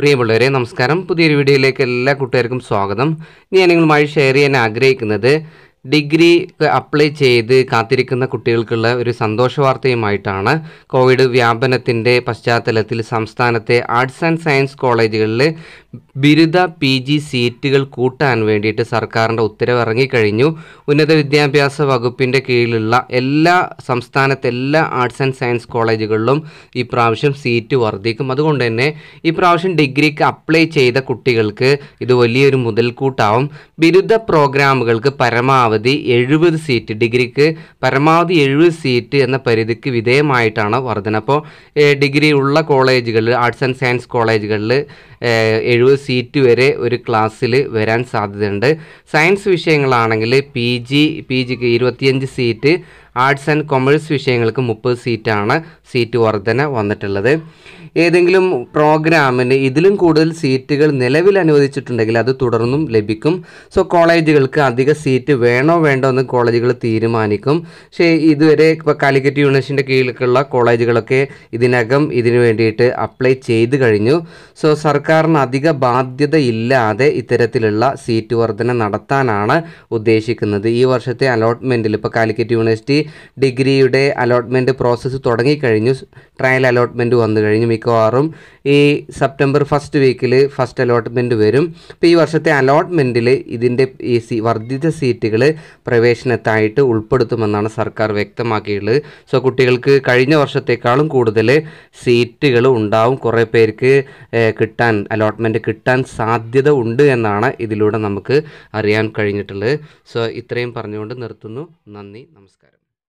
പ്രിയമുള്ളവരെ നമസ്കാരം പുതിയൊരു വീഡിയോയിലേക്ക് എല്ലാ കൂട്ടുകാർക്കും സ്വാഗതം ഞാൻ നിങ്ങളുമായി ഷെയർ ചെയ്യാൻ ആഗ്രഹിക്കുന്നത് ഡിഗ്രി അപ്ലൈ ചെയ്ത് കാത്തിരിക്കുന്ന കുട്ടികൾക്കുള്ള ഒരു സന്തോഷ വാർത്തയുമായിട്ടാണ് കോവിഡ് വ്യാപനത്തിൻ്റെ പശ്ചാത്തലത്തിൽ സംസ്ഥാനത്തെ ആർട്സ് ആൻഡ് സയൻസ് കോളേജുകളിൽ ബിരുദ പി ജി സീറ്റുകൾ കൂട്ടാൻ വേണ്ടിയിട്ട് സർക്കാരിൻ്റെ ഉത്തരവ് ഉന്നത വിദ്യാഭ്യാസ വകുപ്പിൻ്റെ കീഴിലുള്ള എല്ലാ സംസ്ഥാനത്തെ എല്ലാ ആർട്സ് ആൻഡ് സയൻസ് കോളേജുകളിലും ഈ പ്രാവശ്യം സീറ്റ് വർദ്ധിക്കും അതുകൊണ്ട് തന്നെ ഈ പ്രാവശ്യം ഡിഗ്രിക്ക് അപ്ലൈ ചെയ്ത കുട്ടികൾക്ക് ഇത് വലിയൊരു മുതൽക്കൂട്ടാവും ബിരുദ പ്രോഗ്രാമുകൾക്ക് പരമാവധി പരമാവധി എഴുപത് സീറ്റ് ഡിഗ്രിക്ക് പരമാവധി എഴുപത് സീറ്റ് എന്ന പരിധിക്ക് വിധേയമായിട്ടാണ് വർധന അപ്പോൾ ഡിഗ്രി ഉള്ള കോളേജുകളിൽ ആർട്സ് ആൻഡ് സയൻസ് കോളേജുകളിൽ എഴുപത് സീറ്റ് വരെ ഒരു ക്ലാസ്സിൽ വരാൻ സാധ്യതയുണ്ട് സയൻസ് വിഷയങ്ങളാണെങ്കിൽ പി ജി പി ജിക്ക് ഇരുപത്തിയഞ്ച് സീറ്റ് ആർട്സ് ആൻഡ് കൊമേഴ്സ് വിഷയങ്ങൾക്ക് മുപ്പത് സീറ്റാണ് സീറ്റ് വർധന വന്നിട്ടുള്ളത് ഏതെങ്കിലും പ്രോഗ്രാമിന് ഇതിലും കൂടുതൽ സീറ്റുകൾ നിലവിൽ അനുവദിച്ചിട്ടുണ്ടെങ്കിൽ അത് തുടർന്നും ലഭിക്കും സോ കോളേജുകൾക്ക് അധിക സീറ്റ് വേണോ വേണ്ടോ എന്ന് കോളേജുകൾ തീരുമാനിക്കും പക്ഷേ ഇതുവരെ ഇപ്പോൾ കാലിക്കറ്റ് യൂണിവേഴ്സിറ്റിൻ്റെ കീഴിലുള്ള കോളേജുകളൊക്കെ ഇതിനകം ഇതിനു വേണ്ടിയിട്ട് അപ്ലൈ ചെയ്ത് കഴിഞ്ഞു സോ സർക്കാരിന് അധിക ബാധ്യത ഇല്ലാതെ ഇത്തരത്തിലുള്ള സീറ്റ് വർധന നടത്താനാണ് ഉദ്ദേശിക്കുന്നത് ഈ വർഷത്തെ അലോട്ട്മെൻറ്റിൽ ഇപ്പോൾ കാലിക്കറ്റ് യൂണിവേഴ്സിറ്റി ഡിഗ്രിയുടെ അലോട്ട്മെൻറ്റ് പ്രോസസ്സ് തുടങ്ങിക്കഴിഞ്ഞു ട്രയൽ അലോട്ട്മെൻറ്റ് വന്നു കഴിഞ്ഞു മിക്കവാറും ഈ സെപ്റ്റംബർ ഫസ്റ്റ് വീക്കിൽ ഫസ്റ്റ് അലോട്ട്മെൻറ്റ് വരും അപ്പോൾ ഈ വർഷത്തെ അലോട്ട്മെൻറ്റിൽ ഇതിൻ്റെ ഈ സീ വർദ്ധിത സീറ്റുകൾ പ്രവേശനത്തായിട്ട് ഉൾപ്പെടുത്തുമെന്നാണ് സർക്കാർ വ്യക്തമാക്കിയിട്ടുള്ളത് സോ കുട്ടികൾക്ക് കഴിഞ്ഞ വർഷത്തേക്കാളും കൂടുതൽ സീറ്റുകൾ ഉണ്ടാവും കുറേ പേർക്ക് കിട്ടാൻ അലോട്ട്മെൻറ്റ് കിട്ടാൻ സാധ്യത ഉണ്ട് എന്നാണ് ഇതിലൂടെ നമുക്ക് അറിയാൻ കഴിഞ്ഞിട്ടുള്ളത് സോ ഇത്രയും പറഞ്ഞുകൊണ്ട് നിർത്തുന്നു നന്ദി നമസ്കാരം